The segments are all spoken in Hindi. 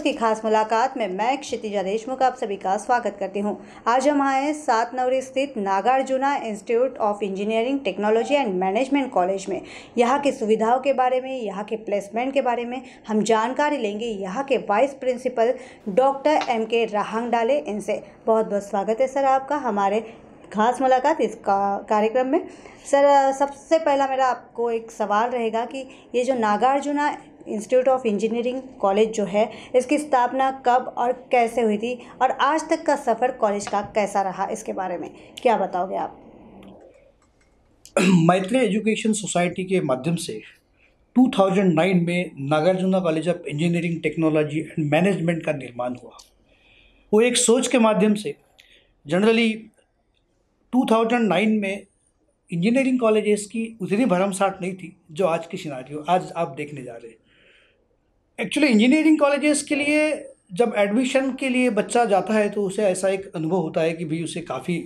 न्यूज़ की खास मुलाकात में मैं क्षितिजा देशमुख आप सभी का स्वागत करती हूं आज हम आए हैं सात नवरी स्थित Nagarjuna institute of engineering technology and management College में यहाँ की सुविधाओं के बारे में यहाँ के प्लेसमेंट के बारे में हम जानकारी लेंगे यहाँ के वाइस प्रिंसिपल डॉक्टर एम के राहंगडाले इनसे बहुत बहुत स्वागत है सर आपका हमारे खास मुलाकात इस कार्यक्रम में सर सबसे पहला मेरा आपको एक सवाल रहेगा कि ये जो Nagarjuna institute of Engineering College जो है इसकी स्थापना कब और कैसे हुई थी और आज तक का सफ़र कॉलेज का कैसा रहा इसके बारे में क्या बताओगे आप मैत्री एजुकेशन सोसाइटी के माध्यम से 2009 में Nagarjuna College of engineering technology and Management का निर्माण हुआ वो एक सोच के माध्यम से जनरली 2009 में इंजीनियरिंग कॉलेजेस की उतनी भरमसाट नहीं थी जो आज की सिनारी आज आप देखने जा रहे हैं एक्चुअली इंजीनियरिंग कॉलेजेस के लिए जब एडमिशन के लिए बच्चा जाता है तो उसे ऐसा एक अनुभव होता है कि भाई उसे काफ़ी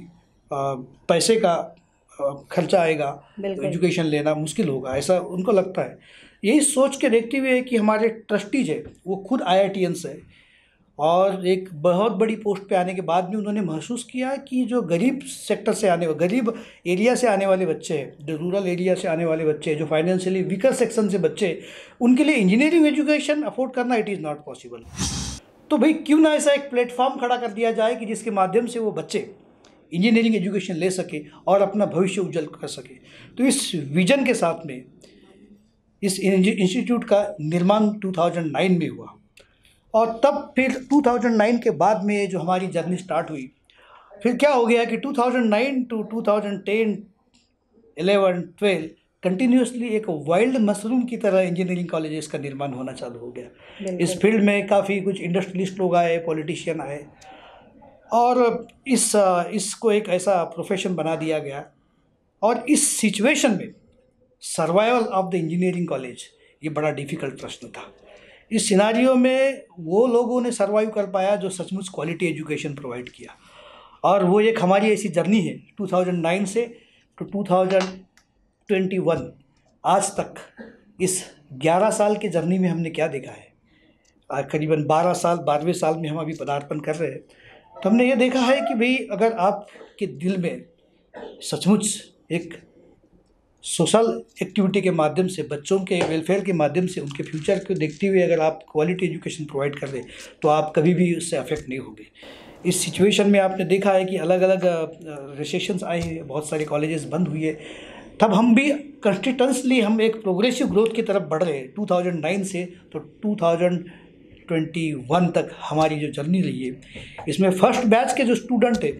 पैसे का खर्चा आएगा एजुकेशन लेना मुश्किल होगा ऐसा उनको लगता है यही सोच के देखते हुए कि हमारे ट्रस्टीज है वो खुद आई आई टी एन से है और एक बहुत बड़ी पोस्ट पे आने के बाद भी उन्होंने महसूस किया कि जो गरीब सेक्टर से आने गरीब एरिया से आने वाले बच्चे हैं जो रूरल एरिया से आने वाले बच्चे जो फाइनेंशियली वीकर सेक्शन से बच्चे उनके लिए इंजीनियरिंग एजुकेशन अफोर्ड करना इट इज़ नॉट पॉसिबल तो भाई क्यों ना ऐसा एक प्लेटफॉर्म खड़ा कर दिया जाए कि जिसके माध्यम से वो बच्चे इंजीनियरिंग एजुकेशन ले सके और अपना भविष्य उज्जवल कर सके तो इस विजन के साथ में इस इंस्टीट्यूट का निर्माण 2009 में हुआ और तब फिर 2009 के बाद में जो हमारी जर्नी स्टार्ट हुई फिर क्या हो गया कि 2009 टू 2010, 11, 12 कंटिन्यूसली एक वाइल्ड मशरूम की तरह इंजीनियरिंग कॉलेजेस का निर्माण होना चालू हो गया इस फील्ड में काफ़ी कुछ इंडस्ट्रियलिस्ट लोग आए पॉलिटिशियन आए और इस इसको एक ऐसा प्रोफेशन बना दिया गया और इस सिचुएशन में survival of the engineering college ये बड़ा डिफ़िकल्ट प्रश्न था इस सिनारियों में वो लोगों ने सर्वाइव कर पाया जो सचमुच क्वालिटी एजुकेशन प्रोवाइड किया और वो एक हमारी ऐसी जर्नी है 2009 से टू तो 2021 आज तक इस 11 साल के जर्नी में हमने क्या देखा है करीबन 12 साल बारहवें साल में हम अभी पदार्पण कर रहे हैं तो हमने ये देखा है कि भाई अगर आपके दिल में सचमुच एक सोशल एक्टिविटी के माध्यम से बच्चों के वेलफेयर के माध्यम से उनके फ्यूचर को देखते हुए अगर आप क्वालिटी एजुकेशन प्रोवाइड कर दें तो आप कभी भी उससे अफेक्ट नहीं होंगे इस सिचुएशन में आपने देखा है कि अलग अलग रिसेशंस आए हैं बहुत सारे कॉलेजेस बंद हुए तब हम भी कंस्टिटेंसली हम एक प्रोग्रेसिव ग्रोथ की तरफ बढ़ रहे हैं से तो 2021 तक हमारी जो जर्नी रही है इसमें फर्स्ट बैच के जो स्टूडेंट थे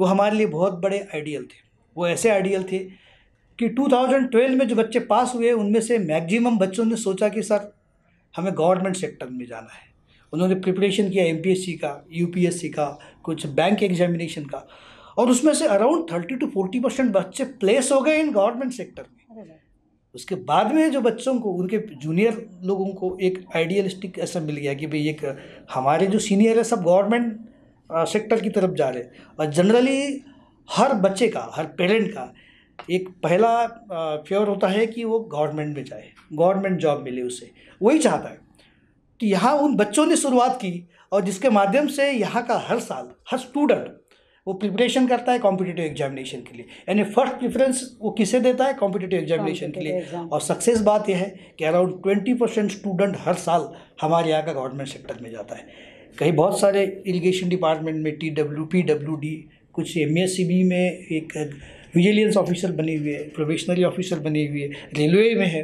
वो हमारे लिए बहुत बड़े आइडियल थे वो ऐसे आइडियल थे कि 2012 में जो बच्चे पास हुए उनमें से मैक्सिमम बच्चों ने सोचा कि सर हमें गवर्नमेंट सेक्टर में जाना है उन्होंने प्रिपरेशन किया एम का यू का कुछ बैंक एग्जामिनेशन का और उसमें से around thirty to forty percent बच्चे प्लेस हो गए इन गवर्नमेंट सेक्टर में उसके बाद में जो बच्चों को उनके जूनियर लोगों को एक आइडियलिस्टिक ऐसा मिल गया कि भाई एक हमारे जो सीनियर है सब गवर्नमेंट सेक्टर की तरफ जा रहे और जनरली हर बच्चे का हर पेरेंट का एक पहला फेयर होता है कि वो गवर्नमेंट में जाए गवर्नमेंट जॉब मिले उसे वही चाहता है तो यहाँ उन बच्चों ने शुरुआत की और जिसके माध्यम से यहाँ का हर साल हर स्टूडेंट वो प्रिपरेशन करता है कॉम्पिटेटिव एग्जामिनेशन के लिए यानी फर्स्ट प्रिफरेंस वो किसे देता है कॉम्पिटेटिव एग्जामिनेशन के लिए और सक्सेस बात यह है कि अराउंड ट्वेंटी परसेंट स्टूडेंट हर साल हमारे यहाँ का गवर्नमेंट सेक्टर में जाता है कहीं बहुत सारे इरीगेशन डिपार्टमेंट में T W P W D कुछ एम एस सी बी में एक विजिलेंस ऑफिसर बने हुए हैं प्रोबेशनरी ऑफिसर बने हुए हैं रेलवे में है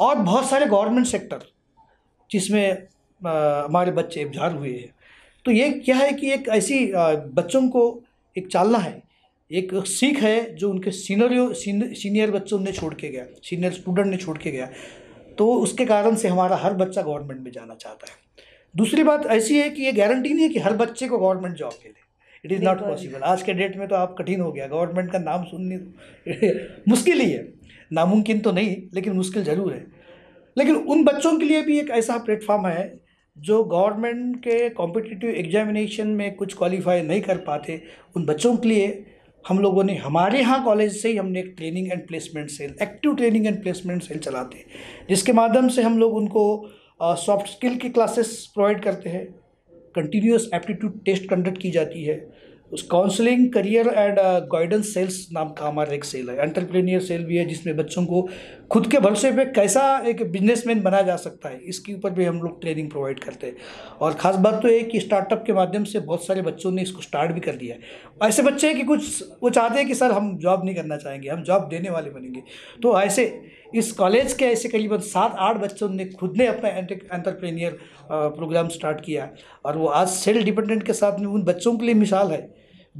और बहुत सारे गवर्नमेंट सेक्टर जिसमें हमारे बच्चे इब्जार हुए हैं तो ये क्या है कि एक ऐसी बच्चों को एक चालना है एक सीख है जो उनके सीनियर सीनियर बच्चों ने छोड़ के गया सीनियर स्टूडेंट ने छोड़ के गया तो उसके कारण से हमारा हर बच्चा गवर्नमेंट में जाना चाहता है दूसरी बात ऐसी है कि ये गारंटी नहीं है कि हर बच्चे को गवर्नमेंट जॉब मिले इट इज़ नॉट पॉसिबल आज के डेट में तो आप कठिन हो गया गवर्नमेंट का नाम सुनने मुश्किल ही है नामुमकिन तो नहीं लेकिन मुश्किल ज़रूर है लेकिन उन बच्चों के लिए भी एक ऐसा प्लेटफॉर्म है जो गवर्नमेंट के कॉम्पिटिटिव एग्जामिनेशन में कुछ क्वालिफाई नहीं कर पाते उन बच्चों के लिए हम लोगों ने हमारे यहाँ कॉलेज से ही हमने एक training and placement cell active training and placement cell चलाते हैं जिसके माध्यम से हम लोग उनको सॉफ्ट स्किल की क्लासेस प्रोवाइड करते हैं कंटिन्यूस एप्टीट्यूड टेस्ट कंडक्ट की जाती है उस counselling career and guidance cells नाम का हमारा एक सेल है एंटरप्रेन्योर सेल भी है जिसमें बच्चों को खुद के भरोसे पे कैसा एक बिजनेसमैन बना जा सकता है इसके ऊपर भी हम लोग ट्रेनिंग प्रोवाइड करते हैं और ख़ास बात तो है कि स्टार्टअप के माध्यम से बहुत सारे बच्चों ने इसको स्टार्ट भी कर दिया है ऐसे बच्चे हैं कि कुछ वो चाहते हैं कि सर हम जॉब नहीं करना चाहेंगे हम जॉब देने वाले बनेंगे तो ऐसे इस कॉलेज के ऐसे करीबन सात आठ बच्चों ने खुद ने अपना एंटरप्रेनियर प्रोग्राम स्टार्ट किया और वो आज सेल्फ डिपेंडेंट के साथ में उन बच्चों के लिए मिसाल है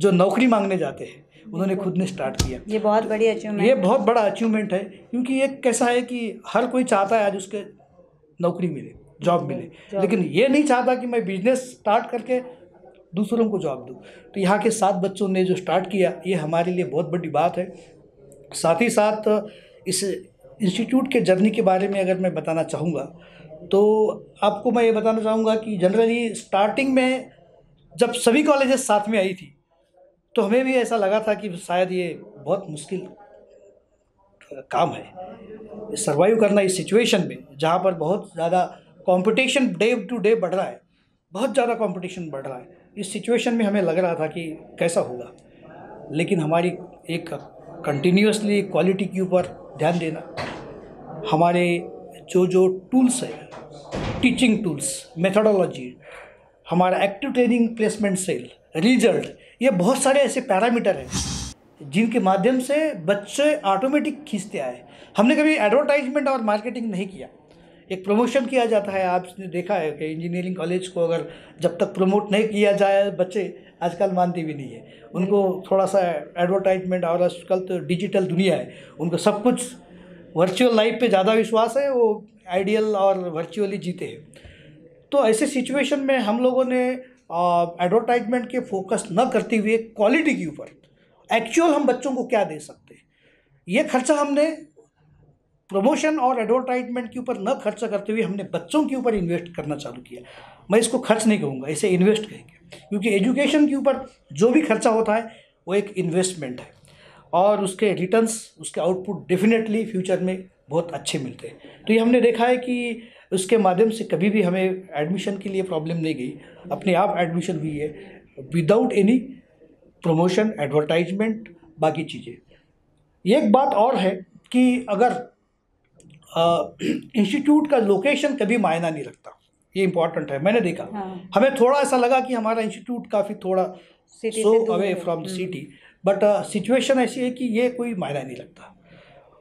जो नौकरी मांगने जाते हैं उन्होंने खुद ने स्टार्ट किया ये बहुत बड़ी अचीवमेंट ये बहुत बड़ा अचीवमेंट है क्योंकि ये कैसा है कि हर कोई चाहता है आज उसके नौकरी मिले जॉब मिले लेकिन ये नहीं चाहता कि मैं बिजनेस स्टार्ट करके दूसरों को जॉब दूँ तो यहाँ के सात बच्चों ने जो स्टार्ट किया ये हमारे लिए बहुत बड़ी बात है साथ ही साथ इस इंस्टीट्यूट के जर्नी के बारे में अगर मैं बताना चाहूँगा तो आपको मैं ये बताना चाहूँगा कि जनरली स्टार्टिंग में जब सभी कॉलेजेस साथ में आई थी तो हमें भी ऐसा लगा था कि शायद ये बहुत मुश्किल काम है सर्वाइव करना इस सिचुएशन में जहाँ पर बहुत ज़्यादा कंपटीशन डे टू डे बढ़ रहा है बहुत ज़्यादा कंपटीशन बढ़ रहा है इस सिचुएशन में हमें लग रहा था कि कैसा होगा लेकिन हमारी एक कंटिन्यूसली क्वालिटी के ऊपर ध्यान देना हमारे जो जो टूल्स है टीचिंग टूल्स मेथोडोलॉजी हमारा active training placement cell result ये बहुत सारे ऐसे पैरामीटर हैं जिनके माध्यम से बच्चे ऑटोमेटिक खींचते आए हमने कभी एडवर्टाइजमेंट और मार्केटिंग नहीं किया एक प्रमोशन किया जाता है आपने देखा है कि इंजीनियरिंग कॉलेज को अगर जब तक प्रमोट नहीं किया जाए बच्चे आजकल मानती भी नहीं है उनको थोड़ा सा एडवर्टाइजमेंट और आजकल तो डिजिटल दुनिया है उनको सब कुछ वर्चुअल लाइफ पे ज़्यादा विश्वास है वो आइडियल और वर्चुअली जीते हैं तो ऐसे सिचुएशन में हम लोगों ने एडवर्टाइजमेंट के फोकस न करते हुए क्वालिटी के ऊपर एक्चुअल हम बच्चों को क्या दे सकते हैं ये खर्चा हमने प्रमोशन और एडवर्टाइजमेंट के ऊपर न खर्चा करते हुए हमने बच्चों के ऊपर इन्वेस्ट करना चालू किया मैं इसको खर्च नहीं कहूँगा इसे इन्वेस्ट कहेंगे क्योंकि एजुकेशन के ऊपर जो भी खर्चा होता है वो एक इन्वेस्टमेंट है और उसके रिटर्न्स उसके आउटपुट डेफिनेटली फ्यूचर में बहुत अच्छे मिलते हैं तो ये हमने देखा है कि उसके माध्यम से कभी भी हमें एडमिशन के लिए प्रॉब्लम नहीं गई अपने आप एडमिशन हुई है विदाउट एनी प्रमोशन एडवर्टाइजमेंट बाकी चीज़ें एक बात और है कि अगर इंस्टीट्यूट का लोकेशन कभी मायना नहीं रखता ये इंपॉर्टेंट है मैंने देखा हाँ. हमें थोड़ा ऐसा लगा कि हमारा इंस्टीट्यूट काफ़ी थोड़ा so away from the city but situation ऐसी है कि ये कोई मायना नहीं लगता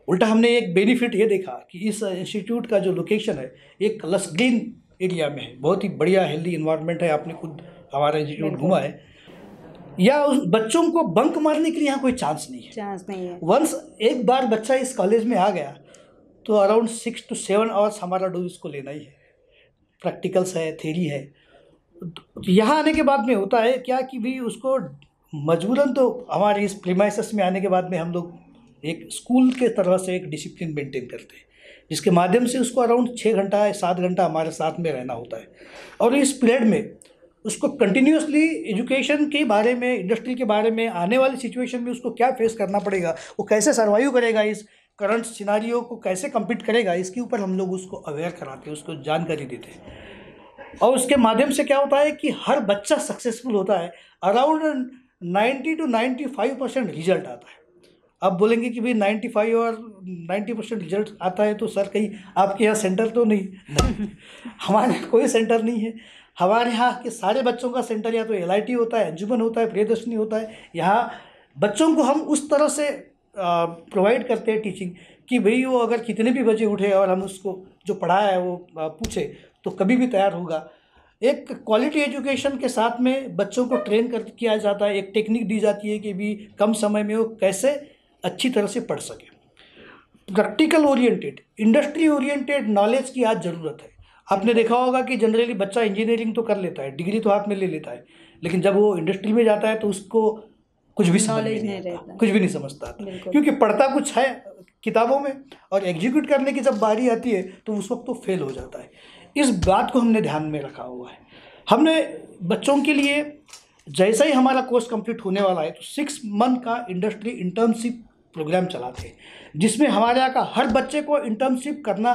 उल्टा हमने एक बेनिफिट ये देखा कि इस इंस्टीट्यूट का जो लोकेशन है एक लस ग्रीन एरिया में है बहुत ही बढ़िया हेल्दी इन्वायरमेंट है आपने खुद हमारा इंस्टीट्यूट घूमा है या उस बच्चों को बंक मारने के लिए यहाँ कोई चांस नहीं है चांस नहीं है वंस एक बार बच्चा इस कॉलेज में आ गया तो around six to seven hours हमारा डोज इसको लेना ही है प्रैक्टिकल्स है थेरी है तो यहाँ आने के बाद में होता है क्या कि भी उसको मजबूरन तो हमारे इस प्रीमाइसिस में आने के बाद में हम लोग एक स्कूल के तरह से एक डिसिप्लिन मेंटेन करते हैं जिसके माध्यम से उसको अराउंड छः घंटा या सात घंटा हमारे साथ में रहना होता है और इस पीरियड में उसको कंटिन्यूसली एजुकेशन के बारे में इंडस्ट्री के बारे में आने वाली सिचुएशन में उसको क्या फेस करना पड़ेगा वो कैसे सर्वाइव करेगा इस करंट सिनारियों को कैसे कम्पीट करेगा इसके ऊपर हम लोग उसको अवेयर कराते हैं उसको जानकारी देते हैं और उसके माध्यम से क्या होता है कि हर बच्चा सक्सेसफुल होता है around ninety to ninety five percent result आता है अब बोलेंगे कि भाई नाइन्टी फाइव और नाइन्टी परसेंट रिजल्ट आता है तो सर कहीं आपके यहाँ सेंटर तो नहीं हमारे यहाँ कोई सेंटर नहीं है हमारे यहाँ के सारे बच्चों का सेंटर या तो एल होता है अंजुमन होता है प्रियदर्शनी होता है यहाँ बच्चों को हम उस तरह से प्रोवाइड करते हैं टीचिंग कि भाई वो अगर कितने भी बजे उठे और हम उसको जो पढ़ाया है वो पूछे तो कभी भी तैयार होगा एक क्वालिटी एजुकेशन के साथ में बच्चों को ट्रेन कर किया जाता है एक टेक्निक दी जाती है कि भी कम समय में वो कैसे अच्छी तरह से पढ़ सके practical oriented industry oriented knowledge की आज ज़रूरत है आपने देखा होगा कि जनरली बच्चा इंजीनियरिंग तो कर लेता है डिग्री तो हाथ में ले लेता है लेकिन जब वो इंडस्ट्री में जाता है तो उसको कुछ भी हाँ, समझ नहीं, नहीं रहता कुछ भी नहीं समझता था क्योंकि पढ़ता कुछ है किताबों में और एग्जीक्यूट करने की जब बारी आती है तो उस वक्त तो फेल हो जाता है इस बात को हमने ध्यान में रखा हुआ है हमने बच्चों के लिए जैसा ही हमारा कोर्स कंप्लीट होने वाला है तो सिक्स मंथ का इंडस्ट्री इंटर्नशिप प्रोग्राम चलाते हैं जिसमें हमारे यहाँ का हर बच्चे को इंटर्नशिप करना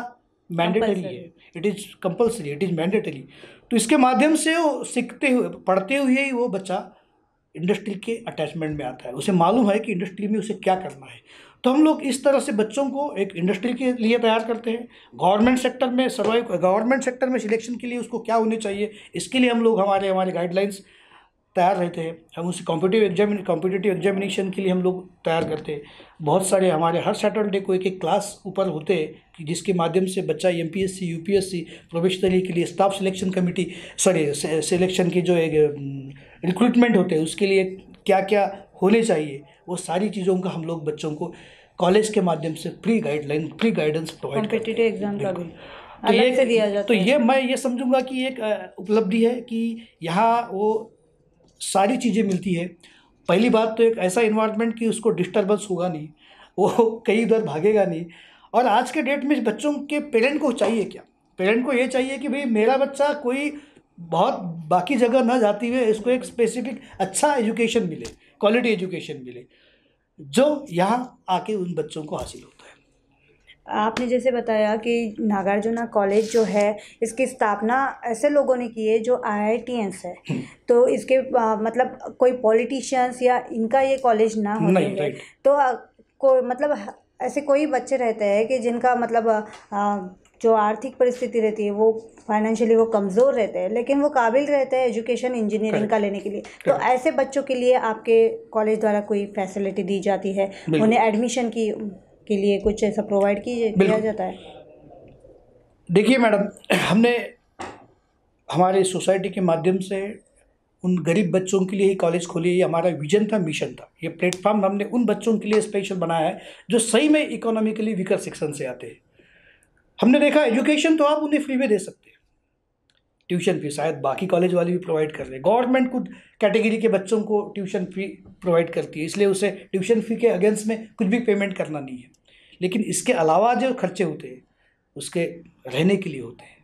मैंडेटरी है it is compulsory it is mandatory तो इसके माध्यम से वो सीखते हुए पढ़ते हुए ही वो बच्चा इंडस्ट्री के अटैचमेंट में आता है उसे मालूम है कि इंडस्ट्री में उसे क्या करना है तो हम लोग इस तरह से बच्चों को एक इंडस्ट्री के लिए तैयार करते हैं गवर्नमेंट सेक्टर में सर्वाइव गवर्नमेंट सेक्टर में सिलेक्शन के लिए उसको क्या होने चाहिए इसके लिए हम लोग हमारे हमारे गाइडलाइंस तैयार रहते हैं हम उसे कॉम्पिटिव एग्जामिन कॉम्पिटेटिव एग्जामिनेशन के लिए हम लोग तैयार करते हैं बहुत सारे हमारे हर सैटरडे को एक एक क्लास ऊपर होते हैं कि जिसके माध्यम से बच्चा M P S C U P S C professionally के लिए staff selection committee sorry selection की जो एक रिक्रूटमेंट होते हैं उसके लिए क्या क्या होने चाहिए वो सारी चीज़ों का हम लोग बच्चों को कॉलेज के माध्यम से free guideline free guidance provide exam का भी तो ये से दिया जाता तो ये मैं ये समझूंगा कि एक उपलब्धि है कि यहाँ वो सारी चीज़ें मिलती है पहली बात तो एक ऐसा इन्वायरमेंट कि उसको डिस्टर्बेंस होगा नहीं वो कहीं इधर भागेगा नहीं और आज के डेट में बच्चों के पेरेंट को चाहिए क्या पेरेंट को ये चाहिए कि भाई मेरा बच्चा कोई बहुत बाकी जगह ना जाती हुए इसको एक स्पेसिफिक अच्छा एजुकेशन मिले क्वालिटी एजुकेशन मिले जो यहाँ आके उन बच्चों को हासिल होता है आपने जैसे बताया कि नागार्जुना कॉलेज जो है इसकी स्थापना ऐसे लोगों ने की है जो आई है हम्म। तो इसके आ, मतलब कोई पॉलिटिशियंस या इनका ये कॉलेज ना हो तो आ, को मतलब ऐसे कोई बच्चे रहते हैं कि जिनका मतलब आ, जो आर्थिक परिस्थिति रहती है वो फाइनेंशियली वो कमज़ोर रहते हैं लेकिन वो काबिल रहते हैं एजुकेशन इंजीनियरिंग का लेने के लिए तो ऐसे बच्चों के लिए आपके कॉलेज द्वारा कोई फैसिलिटी दी जाती है उन्हें एडमिशन की के लिए कुछ ऐसा प्रोवाइड किया जाता है देखिए मैडम हमने हमारे सोसाइटी के माध्यम से उन गरीब बच्चों के लिए ही कॉलेज खोली ये हमारा विजन था मिशन था ये प्लेटफॉर्म हमने उन बच्चों के लिए स्पेशल बनाया है जो सही में इकोनॉमिकली वीकर सेक्शन से आते हैं हमने देखा एजुकेशन तो आप उन्हें फ्री में दे सकते हैं ट्यूशन फी शायद बाकी कॉलेज वाले भी प्रोवाइड कर रहे हैं गवर्नमेंट खुद कैटेगरी के बच्चों को ट्यूशन फी प्रोवाइड करती है इसलिए उसे ट्यूशन फी के अगेंस्ट में कुछ भी पेमेंट करना नहीं है लेकिन इसके अलावा जो खर्चे होते हैं उसके रहने के लिए होते हैं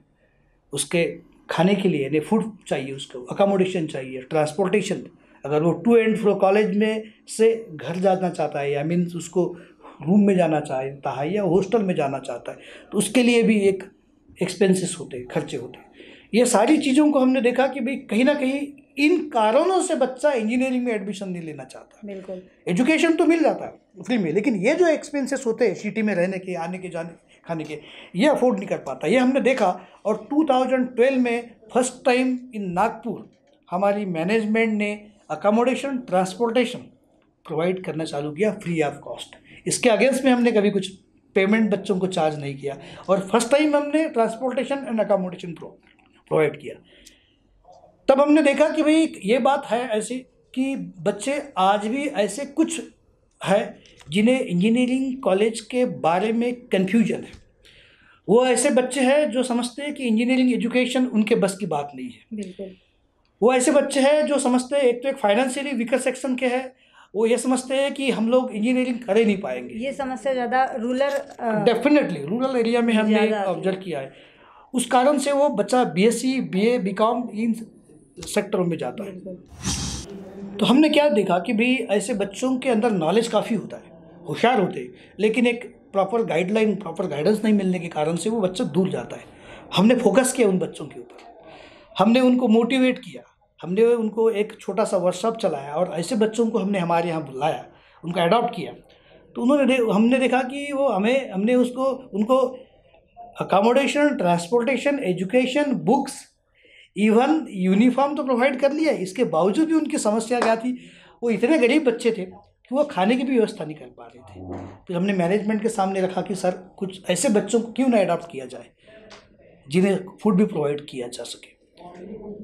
उसके खाने के लिए यानी फूड चाहिए उसको अकोमोडेशन चाहिए ट्रांसपोर्टेशन अगर वो टू एंड फ्रो कॉलेज में से घर जाना चाहता है आई मीन उसको रूम में जाना चाहता है या हॉस्टल में जाना चाहता है तो उसके लिए भी एक एक्सपेंसेस होते हैं खर्चे होते हैं ये सारी चीज़ों को हमने देखा कि भाई कहीं ना कहीं इन कारणों से बच्चा इंजीनियरिंग में एडमिशन नहीं लेना चाहता बिल्कुल एजुकेशन तो मिल जाता है फ्री में लेकिन ये जो एक्सपेंसेस होते हैं सिटी में रहने के आने के जाने खाने के ये अफोर्ड नहीं कर पाता ये हमने देखा और 2012 में फर्स्ट टाइम इन नागपुर हमारी मैनेजमेंट ने अकोमोडेशन ट्रांसपोर्टेशन प्रोवाइड करना चालू किया फ्री ऑफ कॉस्ट इसके अगेंस्ट में हमने कभी कुछ पेमेंट बच्चों को चार्ज नहीं किया और फर्स्ट टाइम हमने ट्रांसपोर्टेशन एंड अकोमोडेशन प्रोवाइड किया तब हमने देखा कि भाई ये बात है ऐसी कि बच्चे आज भी ऐसे कुछ है जिन्हें इंजीनियरिंग कॉलेज के बारे में कन्फ्यूजन है वो ऐसे बच्चे हैं जो समझते हैं कि इंजीनियरिंग एजुकेशन उनके बस की बात नहीं है बिल्कुल वो ऐसे बच्चे हैं जो समझते हैं एक तो एक फाइनेंशियली वीकर सेक्शन के हैं वो ये समझते हैं कि हम लोग इंजीनियरिंग कर ही नहीं पाएंगे ये समस्या ज़्यादा रूरल डेफिनेटली रूरल एरिया में हमने ऑब्जर्व किया है उस कारण से वो बच्चा बीएससी बीए बीकॉम इन सेक्टरों में जाता है तो हमने क्या देखा कि भाई ऐसे बच्चों के अंदर नॉलेज काफ़ी होता है होशियार होते लेकिन एक प्रॉपर गाइडलाइन प्रॉपर गाइडेंस नहीं मिलने के कारण से वो बच्चा दूर जाता है हमने फोकस किया उन बच्चों के ऊपर हमने उनको मोटिवेट किया हमने उनको एक छोटा सा वर्कशॉप चलाया और ऐसे बच्चों को हमने हमारे यहाँ बुलाया उनको अडॉप्ट किया तो उन्होंने दे, हमने देखा कि वो हमें हमने उसको उनको accommodation transportation education books even uniform तो प्रोवाइड कर लिया इसके बावजूद भी उनकी समस्या क्या थी वो इतने गरीब बच्चे थे कि वो खाने की भी व्यवस्था नहीं कर पा रहे थे फिर हमने मैनेजमेंट के सामने रखा कि सर कुछ ऐसे बच्चों को क्यों ना अडॉप्ट किया जाए जिन्हें फूड भी प्रोवाइड किया जा सके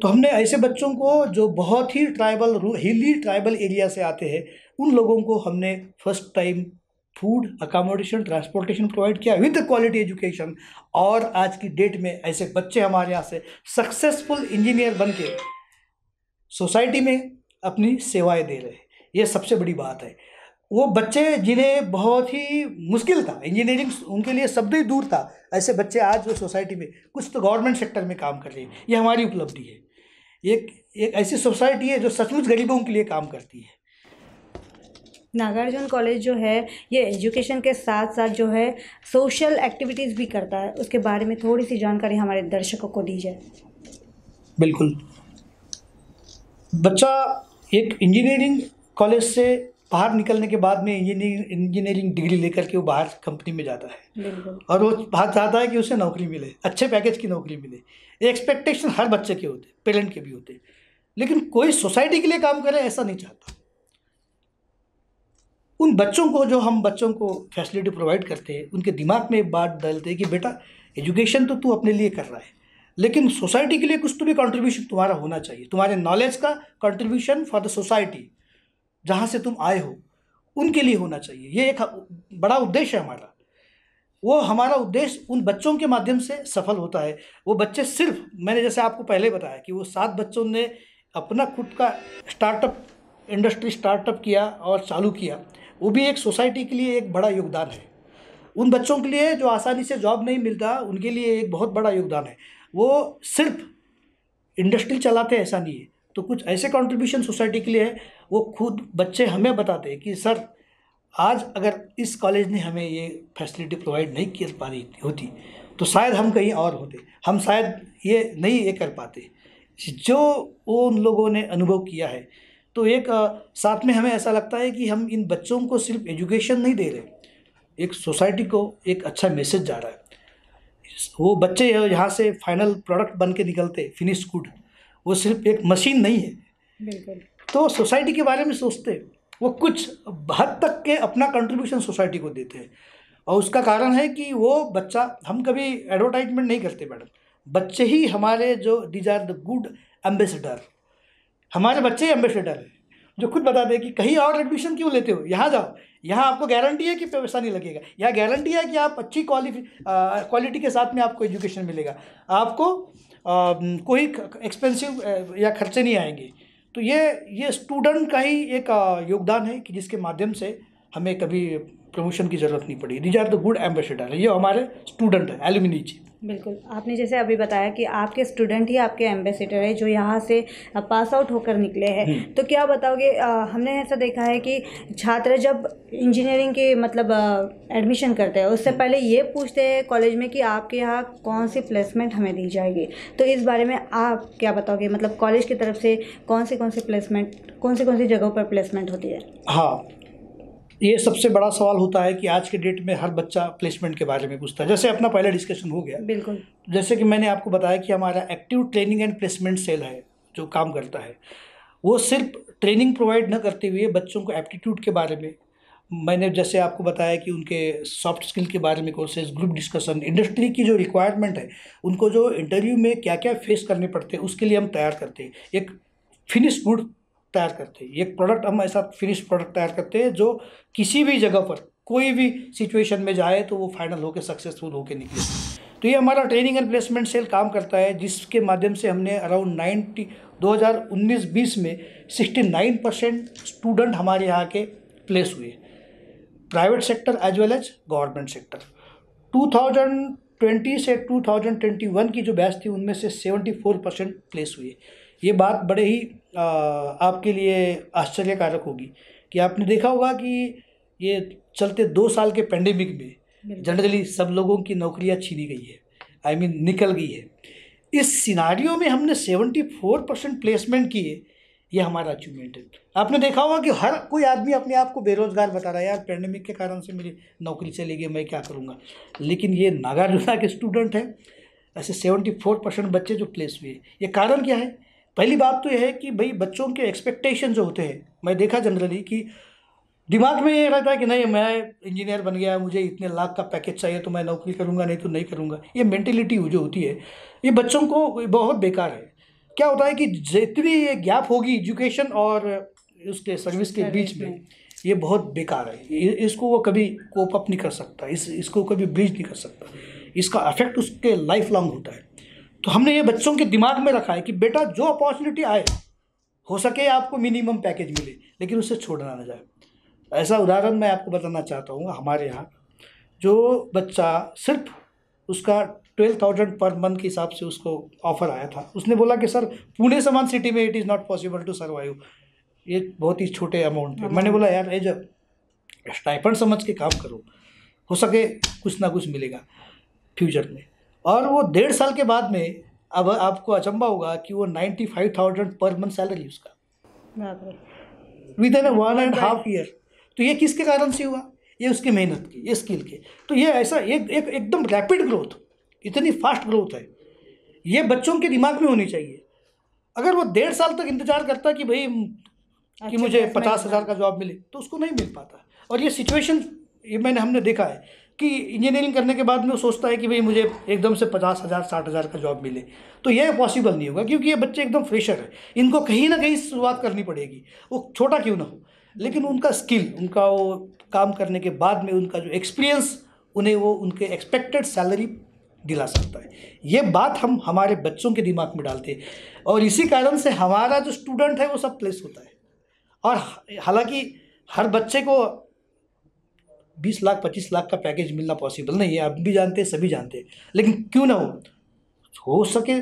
तो हमने ऐसे बच्चों को जो बहुत ही ट्राइबल हिली ट्राइबल एरिया से आते हैं उन लोगों को हमने first time food accommodation transportation provide किया विद क्वालिटी एजुकेशन और आज की डेट में ऐसे बच्चे हमारे यहाँ से सक्सेसफुल इंजीनियर बन के सोसाइटी में अपनी सेवाएँ दे रहे हैं ये सबसे बड़ी बात है वो बच्चे जिन्हें बहुत ही मुश्किल था इंजीनियरिंग उनके लिए शब्द ही दूर था ऐसे बच्चे आज वो सोसाइटी में कुछ तो गवर्नमेंट सेक्टर में काम कर रहे हैं ये हमारी उपलब्धि है एक एक ऐसी सोसाइटी है जो सचमुच गरीबों के लिए काम करती है नागार्जुन कॉलेज जो है ये एजुकेशन के साथ साथ जो है सोशल एक्टिविटीज़ भी करता है उसके बारे में थोड़ी सी जानकारी हमारे दर्शकों को दी जाए बिल्कुल बच्चा एक इंजीनियरिंग कॉलेज से बाहर निकलने के बाद में इंजीनियरिंग डिग्री लेकर के वो बाहर कंपनी में जाता है और वो बाहर चाहता है कि उसे नौकरी मिले अच्छे पैकेज की नौकरी मिले एक्सपेक्टेशन हर बच्चे के होते पेरेंट के भी होते लेकिन कोई सोसाइटी के लिए काम करे ऐसा नहीं चाहता उन बच्चों को जो हम बच्चों को फैसिलिटी प्रोवाइड करते हैं उनके दिमाग में एक बात डालते हैं कि बेटा एजुकेशन तो तू अपने लिए कर रहा है लेकिन सोसाइटी के लिए कुछ तो भी कंट्रीब्यूशन तुम्हारा होना चाहिए तुम्हारे नॉलेज का कंट्रीब्यूशन फॉर द सोसाइटी जहाँ से तुम आए हो उनके लिए होना चाहिए ये एक बड़ा उद्देश्य है हमारा वो हमारा उद्देश्य उन बच्चों के माध्यम से सफल होता है वो बच्चे सिर्फ मैंने जैसे आपको पहले बताया कि वो सात बच्चों ने अपना खुद का स्टार्टअप इंडस्ट्री स्टार्टअप किया और चालू किया वो भी एक सोसाइटी के लिए एक बड़ा योगदान है उन बच्चों के लिए जो आसानी से जॉब नहीं मिलता उनके लिए एक बहुत बड़ा योगदान है वो सिर्फ इंडस्ट्री चलाते ऐसा नहीं है तो कुछ ऐसे कंट्रीब्यूशन सोसाइटी के लिए है वो खुद बच्चे हमें बताते हैं कि सर आज अगर इस कॉलेज ने हमें ये फैसिलिटी प्रोवाइड नहीं कर पा रही होती तो शायद हम कहीं और होते हम शायद ये नहीं ये कर पाते जो वो उन लोगों ने अनुभव किया है तो एक साथ में हमें ऐसा लगता है कि हम इन बच्चों को सिर्फ एजुकेशन नहीं दे रहे एक सोसाइटी को एक अच्छा मैसेज जा रहा है वो बच्चे यहाँ से फाइनल प्रोडक्ट बन के निकलते फिनिश गुड वो सिर्फ एक मशीन नहीं है बिल्कुल तो सोसाइटी के बारे में सोचते वो कुछ हद तक के अपना कंट्रीब्यूशन सोसाइटी को देते हैं और उसका कारण है कि वो बच्चा हम कभी एडवर्टाइजमेंट नहीं करते मैडम बच्चे ही हमारे जो these are the good ambassador हमारे बच्चे ही एम्बेसडर हैं जो खुद बता दें कि कहीं और एडमिशन क्यों लेते हो यहाँ जाओ यहाँ आपको गारंटी है कि पैसा नहीं लगेगा यहाँ गारंटी है कि आप अच्छी क्वालिफी क्वालिटी के साथ में आपको एजुकेशन मिलेगा आपको आ, कोई एक्सपेंसिव या खर्चे नहीं आएंगे तो ये ये स्टूडेंट का ही एक योगदान है कि जिसके माध्यम से हमें कभी प्रमोशन की ज़रूरत नहीं पड़ी these are the good ambassador ये हमारे स्टूडेंट हैं एलुमिनी जी बिल्कुल आपने जैसे अभी बताया कि आपके स्टूडेंट ही आपके एम्बेसडर है जो यहाँ से पास आउट होकर निकले हैं हम्म। तो क्या बताओगे आ, हमने ऐसा देखा है कि छात्र जब इंजीनियरिंग के मतलब एडमिशन करते हैं उससे हम्म। पहले ये पूछते हैं कॉलेज में कि आपके यहाँ कौन सी प्लेसमेंट हमें दी जाएगी तो इस बारे में आप क्या बताओगे मतलब कॉलेज की तरफ से कौन से कौन से प्लेसमेंट कौन से कौन सी जगहों पर प्लेसमेंट होती है हाँ ये सबसे बड़ा सवाल होता है कि आज के डेट में हर बच्चा प्लेसमेंट के बारे में पूछता है जैसे अपना पहला डिस्कशन हो गया बिल्कुल जैसे कि मैंने आपको बताया कि हमारा active training and placement cell है जो काम करता है वो सिर्फ ट्रेनिंग प्रोवाइड न करते हुए बच्चों को एप्टीट्यूड के बारे में मैंने जैसे आपको बताया कि उनके सॉफ्ट स्किल के बारे में कोर्सेज ग्रुप डिस्कशन इंडस्ट्री की जो रिक्वायरमेंट है उनको जो इंटरव्यू में क्या क्या फेस करने पड़ते हैं उसके लिए हम तैयार करते हैं एक फिनिश गुड तैयार करते हैं एक प्रोडक्ट हम ऐसा फिनिश प्रोडक्ट तैयार करते हैं जो किसी भी जगह पर कोई भी सिचुएशन में जाए तो वो फाइनल होकर सक्सेसफुल होकर निकले तो ये हमारा ट्रेनिंग एंड प्लेसमेंट सेल काम करता है जिसके माध्यम से हमने अराउंड नाइन्टी दो हज़ार उन्नीस बीस में सिक्सटी नाइन परसेंट स्टूडेंट हमारे यहाँ के प्लेस हुए private sector as well as government sector two thousand twenty से टू थाउजेंड ट्वेंटी वन की जो बैच थी उनमें से फोर परसेंट प्लेस हुए ये बात बड़े ही आ, आपके लिए आश्चर्यकारक होगी कि आपने देखा होगा कि ये चलते दो साल के पेंडेमिक में जनरली सब लोगों की नौकरियां छीनी गई है आई I मीन mean, निकल गई है इस सिनारियों में हमने सेवेंटी फोर परसेंट प्लेसमेंट किए ये हमारा अचीवमेंट है आपने देखा होगा कि हर कोई आदमी अपने आप को बेरोजगार बता रहा है यार पेंडेमिक के कारण से मेरी नौकरी चली गई मैं क्या करूँगा लेकिन ये नागार्जुना के स्टूडेंट हैं ऐसे सेवेंटी फोर परसेंट बच्चे जो प्लेस हुए ये कारण क्या है पहली बात तो यह है कि भाई बच्चों के एक्सपेक्टेशन जो होते हैं मैं देखा जनरली कि दिमाग में ये रहता है कि नहीं मैं इंजीनियर बन गया मुझे इतने लाख का पैकेज चाहिए तो मैं नौकरी करूँगा नहीं तो नहीं करूँगा ये मैंटेलिटी जो होती है ये बच्चों को बहुत बेकार है क्या होता है कि जितनी ये गैप होगी एजुकेशन और उसके सर्विस के बीच में ये बहुत बेकार है इसको वो कभी कोप अप नहीं कर सकता इस इसको कभी ब्रिज नहीं कर सकता इसका अफेक्ट उसके लाइफ लॉन्ग होता है तो हमने ये बच्चों के दिमाग में रखा है कि बेटा जो अपॉर्चुनिटी आए हो सके आपको मिनिमम पैकेज मिले लेकिन उसे छोड़ना ना जाए ऐसा उदाहरण मैं आपको बताना चाहता हूँ हमारे यहाँ जो बच्चा सिर्फ उसका ट्वेल्व थाउजेंड पर मंथ के हिसाब से उसको ऑफर आया था उसने बोला कि सर पुणे समान सिटी में it is not possible to survive ये बहुत ही छोटे अमाउंट में मैंने बोला यार एज स्टाइपन समझ के काम करो हो सके कुछ ना कुछ मिलेगा फ्यूचर में और वो डेढ़ साल के बाद में अब आपको अचंबा होगा कि वो ninety five thousand per month salary उसका within one and half year तो ये किसके कारण से हुआ ये उसकी मेहनत की ये स्किल की तो ये ऐसा एक एक एकदम रैपिड ग्रोथ इतनी फास्ट ग्रोथ है ये बच्चों के दिमाग में होनी चाहिए अगर वो डेढ़ साल तक इंतजार करता कि भाई हम्म, कि अच्छा, मुझे पचास हज़ार का जॉब मिले तो उसको नहीं मिल पाता और ये सिचुएशन ये मैंने हमने देखा है कि इंजीनियरिंग करने के बाद में वो सोचता है कि भाई मुझे एकदम से पचास हज़ार साठ हज़ार का जॉब मिले तो यह पॉसिबल नहीं होगा क्योंकि ये बच्चे एकदम फ्रेशर है इनको कहीं ना कहीं शुरुआत करनी पड़ेगी वो छोटा क्यों ना हो लेकिन उनका स्किल उनका वो काम करने के बाद में उनका जो एक्सपीरियंस उन्हें वो उनके एक्सपेक्टेड सैलरी दिला सकता है ये बात हम हमारे बच्चों के दिमाग में डालते हैं और इसी कारण से हमारा जो स्टूडेंट है वो सब प्लेस होता है और हालांकि हर बच्चे को बीस लाख पच्चीस लाख का पैकेज मिलना पॉसिबल नहीं है आप भी जानते हैं सभी जानते हैं लेकिन क्यों ना हो हो सके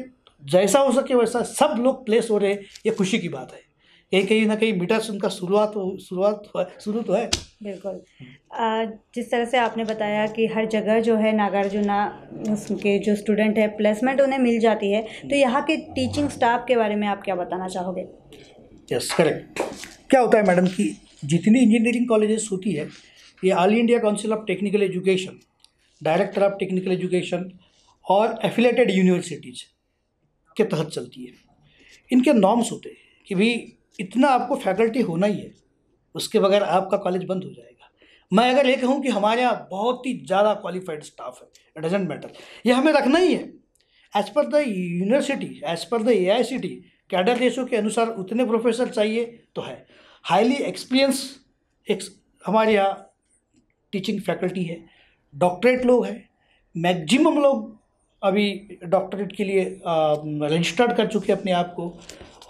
जैसा हो सके वैसा सब लोग प्लेस हो रहे हैं ये खुशी की बात है कहीं कहीं ना कहीं मीटर सुन उनका शुरुआत हो शुरुआत शुरू तो है बिल्कुल जिस तरह से आपने बताया कि हर जगह जो है नागार्जुना के जो स्टूडेंट है प्लेसमेंट उन्हें मिल जाती है तो यहाँ के टीचिंग स्टाफ के बारे में आप क्या बताना चाहोगे यस करेक्ट क्या होता है मैडम कि जितनी इंजीनियरिंग कॉलेजेस होती है ये all India council of technical education director of technical education और एफिलेटेड यूनिवर्सिटीज के तहत चलती है इनके नॉर्म्स होते हैं कि भाई इतना आपको फैकल्टी होना ही है उसके बगैर आपका कॉलेज बंद हो जाएगा मैं अगर ये कहूँ कि हमारे यहाँ बहुत ही ज़्यादा क्वालिफाइड स्टाफ है इट डजेंट मैटर ये हमें रखना ही है as per the university as per the A I C T cadre देशों के अनुसार उतने प्रोफेसर चाहिए तो है हाईली एक्सपीरियंस हमारे यहाँ टीचिंग फैकल्टी है डॉक्टरेट लोग हैं मैक्सिमम लोग अभी डॉक्टरेट के लिए रजिस्टर्ड कर चुके हैं अपने आप को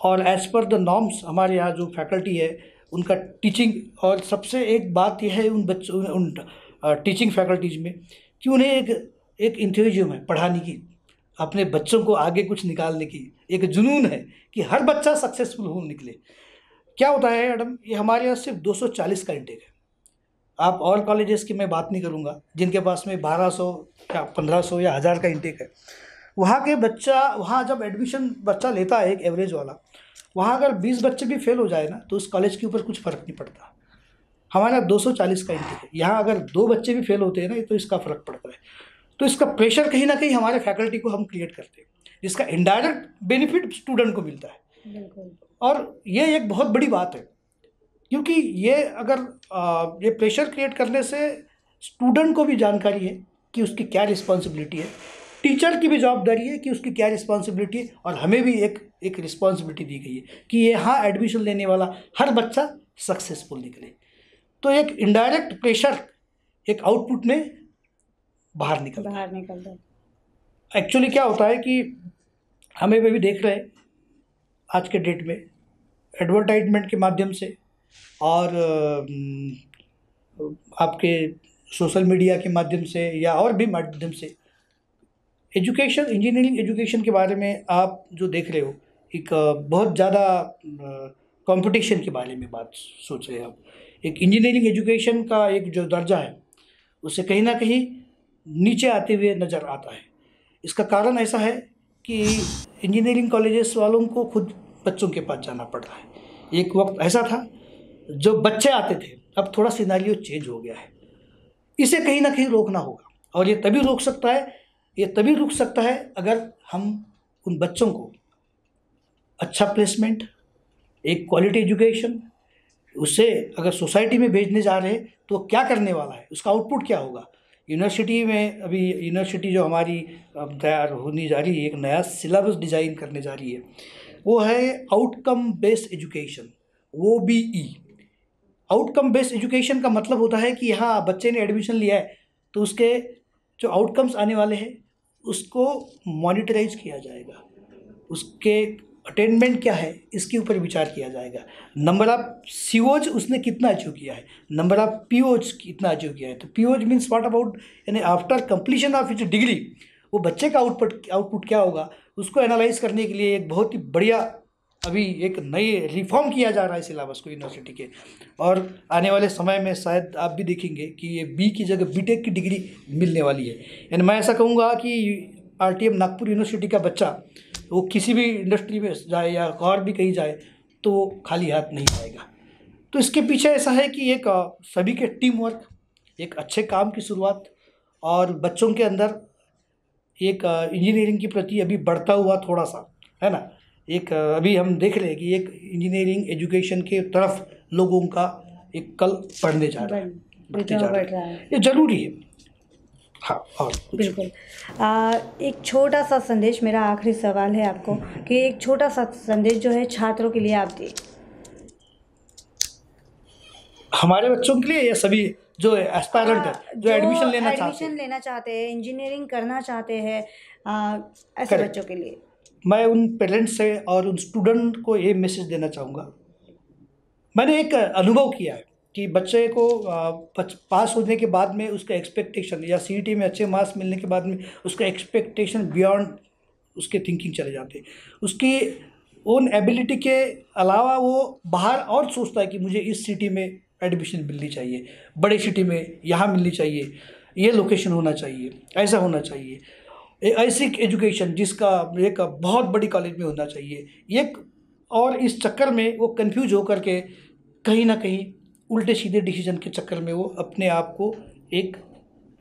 और एज़ पर द नॉर्म्स हमारे यहाँ जो फैकल्टी है उनका टीचिंग और सबसे एक बात यह है उन बच्चों उन टीचिंग फैकल्टीज़ में कि उन्हें एक एक इंथ्यूजम है पढ़ाने की अपने बच्चों को आगे कुछ निकालने की एक जुनून है कि हर बच्चा सक्सेसफुल हो निकले क्या होता है मैडम ये हमारे यहाँ सिर्फ 240 का इंटेक है आप और कॉलेजेस की मैं बात नहीं करूँगा जिनके पास में बारह सौ या पंद्रह सौ या हज़ार का इंटेक है वहाँ के बच्चा वहाँ जब एडमिशन बच्चा लेता है एक एवरेज वाला वहाँ अगर बीस बच्चे भी फेल हो जाए ना तो उस कॉलेज के ऊपर कुछ फ़र्क नहीं पड़ता हमारा 240 का इंटेक है यहाँ अगर दो बच्चे भी फेल होते हैं ना तो इसका फ़र्क पड़ता है तो इसका प्रेशर कहीं ना कहीं हमारे फैकल्टी को हम क्रिएट करते हैं इसका इनडायरेक्ट बेनिफिट स्टूडेंट को मिलता है और ये एक बहुत बड़ी बात है क्योंकि ये अगर ये प्रेशर क्रिएट करने से स्टूडेंट को भी जानकारी है कि उसकी क्या रिस्पॉन्सिबिलिटी है टीचर की भी जवाबदारी है कि उसकी क्या रिस्पॉन्सिबिलिटी है और हमें भी एक एक रिस्पॉन्सिबिलिटी दी गई है कि ये हाँ एडमिशन लेने वाला हर बच्चा सक्सेसफुल निकले तो एक इनडायरेक्ट प्रेशर एक आउटपुट में बाहर निकल बाहर निकल एक्चुअली क्या होता है कि हमें वे भी देख रहे हैं आज के डेट में एडवर्टाइजमेंट के माध्यम से और आपके सोशल मीडिया के माध्यम से या और भी माध्यम से एजुकेशन इंजीनियरिंग एजुकेशन के बारे में आप जो देख रहे हो एक बहुत ज़्यादा कंपटीशन के बारे में बात सोच रहे हो आप एक इंजीनियरिंग एजुकेशन का एक जो दर्जा है उसे कहीं ना कहीं नीचे आते हुए नज़र आता है इसका कारण ऐसा है कि इंजीनियरिंग कॉलेजेस वालों को खुद बच्चों के पास जाना पड़ रहा है एक वक्त ऐसा था जो बच्चे आते थे अब थोड़ा सिनारियो चेंज हो गया है इसे कहीं ना कहीं रोकना होगा और ये तभी रोक सकता है ये तभी रुक सकता है अगर हम उन बच्चों को अच्छा प्लेसमेंट एक क्वालिटी एजुकेशन उसे अगर सोसाइटी में भेजने जा रहे हैं तो क्या करने वाला है उसका आउटपुट क्या होगा यूनिवर्सिटी में अभी यूनिवर्सिटी जो हमारी अब तैयार होने जा रही है एक नया सिलेबस डिज़ाइन करने जा रही है वो है outcome based education O B E outcome based education का मतलब होता है कि यहाँ बच्चे ने एडमिशन लिया है तो उसके जो आउटकम्स आने वाले हैं उसको मॉनिटराइज किया जाएगा उसके अटेंडमेंट क्या है इसके ऊपर विचार किया जाएगा नंबर ऑफ सी उसने कितना अचीव किया है नंबर ऑफ पी कितना अचीव किया है तो P Os means what about यानी after completion of its degree वो बच्चे का आउटपुट आउटपुट क्या होगा उसको एनालाइज करने के लिए एक बहुत ही बढ़िया अभी एक नए रिफॉर्म किया जा रहा है सिलेबस को यूनिवर्सिटी के और आने वाले समय में शायद आप भी देखेंगे कि ये बी की जगह बीटेक की डिग्री मिलने वाली है यानी मैं ऐसा कहूँगा कि आर नागपुर यूनिवर्सिटी का बच्चा वो किसी भी इंडस्ट्री में जाए या और भी कहीं जाए तो खाली हाथ नहीं आएगा तो इसके पीछे ऐसा है कि एक सभी के टीम वर्क एक अच्छे काम की शुरुआत और बच्चों के अंदर एक इंजीनियरिंग के प्रति अभी बढ़ता हुआ थोड़ा सा है ना एक अभी हम देख रहे हैं कि एक इंजीनियरिंग एजुकेशन के तरफ लोगों का एक कल पढ़ने जा रहा है ये ज़रूरी है हाँ और बिल्कुल एक छोटा सा संदेश मेरा आखिरी सवाल है आपको कि एक छोटा सा संदेश जो है छात्रों के लिए आप दिए हमारे बच्चों के लिए या सभी जो एस्पायरेंट है हाँ, जो एडमिशन लेना एडमिशन लेना चाहते हैं इंजीनियरिंग करना चाहते हैं ऐसे बच्चों के लिए मैं उन पेरेंट्स से और उन स्टूडेंट को ये मैसेज देना चाहूँगा मैंने एक अनुभव किया है कि बच्चे को पास होने के बाद में उसका एक्सपेक्टेशन या सी में अच्छे मार्क्स मिलने के बाद में उसका एक्सपेक्टेशन बियॉन्ड उसके थिंकिंग चले जाते हैं उसकी ओन एबिलिटी के अलावा वो बाहर और सोचता है कि मुझे इस सिटी में एडमिशन मिलनी चाहिए बड़े सिटी में यहाँ मिलनी चाहिए ये लोकेशन होना चाहिए ऐसा होना चाहिए ऐसी एजुकेशन जिसका एक बहुत बड़ी कॉलेज में होना चाहिए एक और इस चक्कर में वो कंफ्यूज होकर के कहीं ना कहीं उल्टे सीधे डिसीजन के चक्कर में वो अपने आप को एक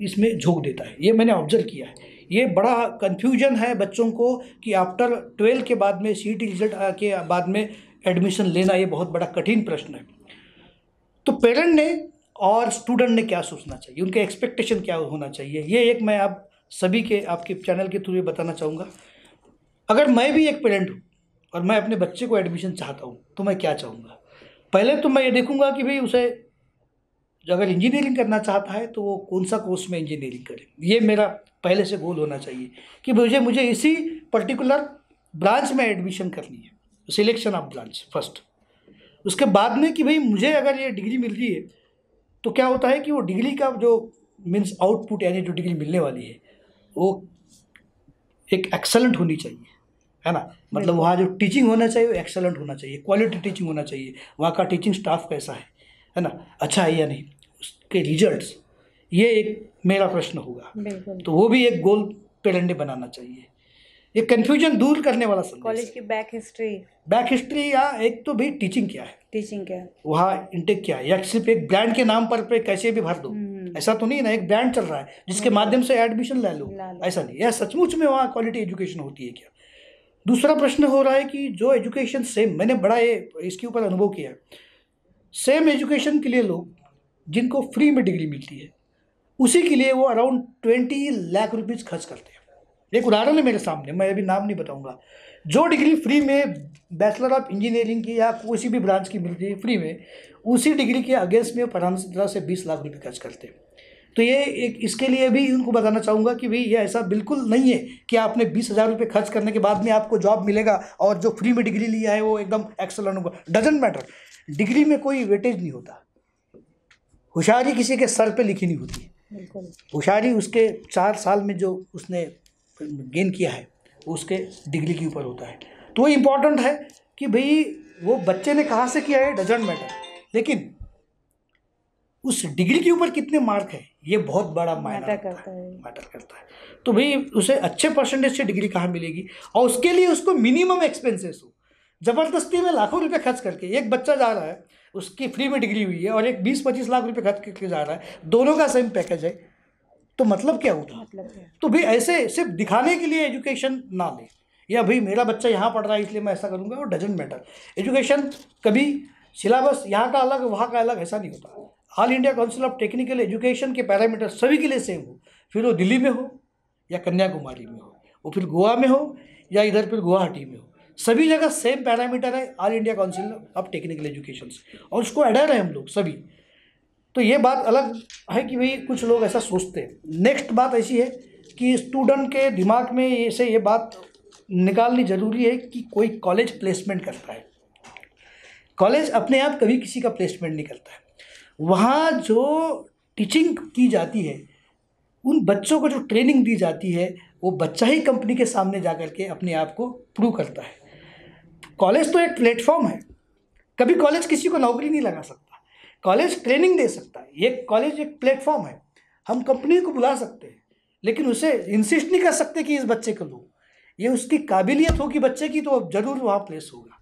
इसमें झोंक देता है ये मैंने ऑब्जर्व किया है ये बड़ा कन्फ्यूजन है बच्चों को कि आफ्टर ट्वेल्व के बाद में सी रिजल्ट के बाद में एडमिशन लेना ये बहुत बड़ा कठिन प्रश्न है तो पेरेंट ने और स्टूडेंट ने क्या सोचना चाहिए उनके एक्सपेक्टेशन क्या होना चाहिए ये एक मैं आप सभी के आपके चैनल के थ्रू ये बताना चाहूँगा अगर मैं भी एक पेरेंट हूँ और मैं अपने बच्चे को एडमिशन चाहता हूँ तो मैं क्या चाहूँगा पहले तो मैं ये देखूँगा कि भाई उसे जो अगर इंजीनियरिंग करना चाहता है तो वो कौन सा कोर्स में इंजीनियरिंग करे ये मेरा पहले से गोल होना चाहिए कि मुझे मुझे इसी पर्टिकुलर ब्रांच में एडमिशन करनी है सिलेक्शन ऑफ ब्रांच फर्स्ट उसके बाद में कि भाई मुझे अगर ये डिग्री मिल रही है तो क्या होता है कि वो डिग्री का जो मीन्स आउटपुट यानी जो डिग्री मिलने वाली है वो एक एक्सेलेंट होनी चाहिए है ना मतलब वहाँ जो टीचिंग होना चाहिए वो एक्सेलेंट होना चाहिए क्वालिटी टीचिंग होना चाहिए वहाँ का टीचिंग स्टाफ कैसा है है ना अच्छा है या नहीं उसके रिजल्ट ये एक मेरा प्रश्न होगा तो वो भी एक गोल पेरेंडे बनाना चाहिए ये कंफ्यूजन दूर करने वाला संदेश कॉलेज की बैक हिस्ट्री बैक हिस्ट्री या एक तो भाई टीचिंग क्या है टीचिंग क्या है वहाँ इंटेक क्या है या सिर्फ एक ब्रांड के नाम पर पे कैसे भी भर दो हम्म। ऐसा तो नहीं ना एक ब्रांड चल रहा है जिसके माध्यम से एडमिशन ले लो ऐसा नहीं यह सचमुच में वहाँ क्वालिटी एजुकेशन होती है क्या दूसरा प्रश्न हो रहा है कि जो एजुकेशन सेम मैंने बड़ा ये इसके ऊपर अनुभव किया है सेम एजुकेशन के लिए लोग जिनको फ्री में डिग्री मिलती है उसी के लिए वो अराउंड ट्वेंटी लाख रुपीज़ खर्च करते हैं एक उदाहरण है मेरे सामने मैं अभी नाम नहीं बताऊंगा जो डिग्री फ्री में बैचलर ऑफ इंजीनियरिंग की या किसी भी ब्रांच की मिलती है फ्री में उसी डिग्री के अगेंस्ट में पंद्रह से बीस लाख रुपये खर्च करते हैं तो ये एक इसके लिए भी उनको बताना चाहूँगा कि भाई ये ऐसा बिल्कुल नहीं है कि आपने बीस हज़ार रुपये खर्च करने के बाद में आपको जॉब मिलेगा और जो फ्री में डिग्री लिया है वो एकदम एक्सलेंट होगा डजेंट मैटर डिग्री में कोई वेटेज नहीं होता होशियारी किसी के सर पे लिखी नहीं होती है होशियारी उसके चार साल में जो उसने गेन किया है उसके डिग्री के ऊपर होता है तो वो इम्पॉर्टेंट है कि भाई वो बच्चे ने कहाँ से किया है डजेंट मैटर लेकिन उस डिग्री के ऊपर कितने मार्क है ये बहुत बड़ा मायना मैटर करता है मैटर करता है तो भाई उसे अच्छे परसेंटेज से डिग्री कहाँ मिलेगी और उसके लिए उसको मिनिमम एक्सपेंसेस हो ज़बरदस्ती में लाखों रुपए खर्च करके एक बच्चा जा रहा है उसकी फ्री में डिग्री हुई है और एक बीस पच्चीस लाख रुपये खर्च करके जा रहा है दोनों का सेम पैकेज है तो मतलब क्या होता मतलब है तो भाई ऐसे सिर्फ दिखाने के लिए एजुकेशन ना लें या भाई मेरा बच्चा यहाँ पढ़ रहा है इसलिए मैं ऐसा करूँगा और डजेंट मैटर एजुकेशन कभी सिलेबस यहाँ का अलग वहाँ का अलग ऐसा नहीं होता all India council of technical education के पैरामीटर सभी के लिए सेम हो फिर वो दिल्ली में हो या कन्याकुमारी में हो वो फिर गोवा में हो या इधर फिर गुवाहाटी में हो सभी जगह सेम पैरामीटर है all India council of technical education और उसको एडर है हम लोग सभी तो ये बात अलग है कि भाई कुछ लोग ऐसा सोचते हैं नेक्स्ट बात ऐसी है कि स्टूडेंट के दिमाग में ऐसे ये बात निकालनी ज़रूरी है कि कोई कॉलेज प्लेसमेंट करता है कॉलेज अपने आप कभी किसी का प्लेसमेंट नहीं करता है वहाँ जो टीचिंग की जाती है उन बच्चों को जो ट्रेनिंग दी जाती है वो बच्चा ही कंपनी के सामने जा कर के अपने आप को प्रूव करता है कॉलेज तो एक प्लेटफॉर्म है कभी कॉलेज किसी को नौकरी नहीं लगा सकता कॉलेज ट्रेनिंग दे सकता है ये कॉलेज एक प्लेटफॉर्म है हम कंपनी को बुला सकते हैं लेकिन उसे इंसिस्ट नहीं कर सकते कि इस बच्चे को लो ये उसकी काबिलियत होगी बच्चे की तो ज़रूर वहाँ प्लेस होगा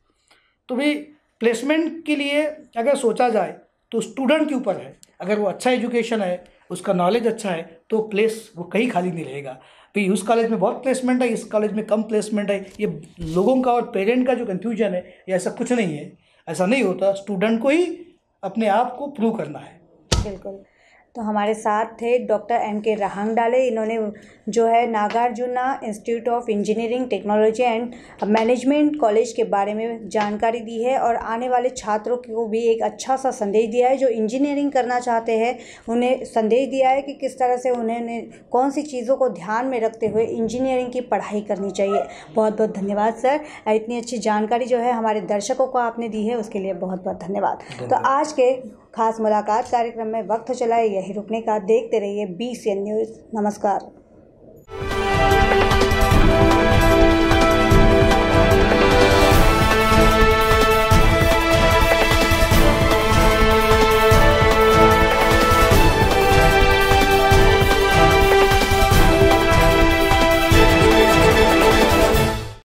तो भाई प्लेसमेंट के लिए अगर सोचा जाए तो स्टूडेंट के ऊपर है अगर वो अच्छा एजुकेशन है उसका नॉलेज अच्छा है तो प्लेस वो कहीं खाली नहीं रहेगा भाई उस कॉलेज में बहुत प्लेसमेंट है इस कॉलेज में कम प्लेसमेंट है ये लोगों का और पेरेंट का जो कन्फ्यूजन है ये ऐसा कुछ नहीं है ऐसा नहीं होता स्टूडेंट को ही अपने आप को प्रूव करना है बिल्कुल तो हमारे साथ थे डॉक्टर एम के रहांग डाले इन्होंने जो है Nagarjuna institute of engineering technology and management college के बारे में जानकारी दी है और आने वाले छात्रों को भी एक अच्छा सा संदेश दिया है जो इंजीनियरिंग करना चाहते हैं उन्हें संदेश दिया है कि किस तरह से उन्हें कौन सी चीज़ों को ध्यान में रखते हुए इंजीनियरिंग की पढ़ाई करनी चाहिए बहुत बहुत धन्यवाद सर इतनी अच्छी जानकारी जो है हमारे दर्शकों को आपने दी है उसके लिए बहुत बहुत धन्यवाद तो आज के खास मुलाकात कार्यक्रम में वक्त चलाए यही रुकने का देखते रहिए बी सी एन न्यूज़ नमस्कार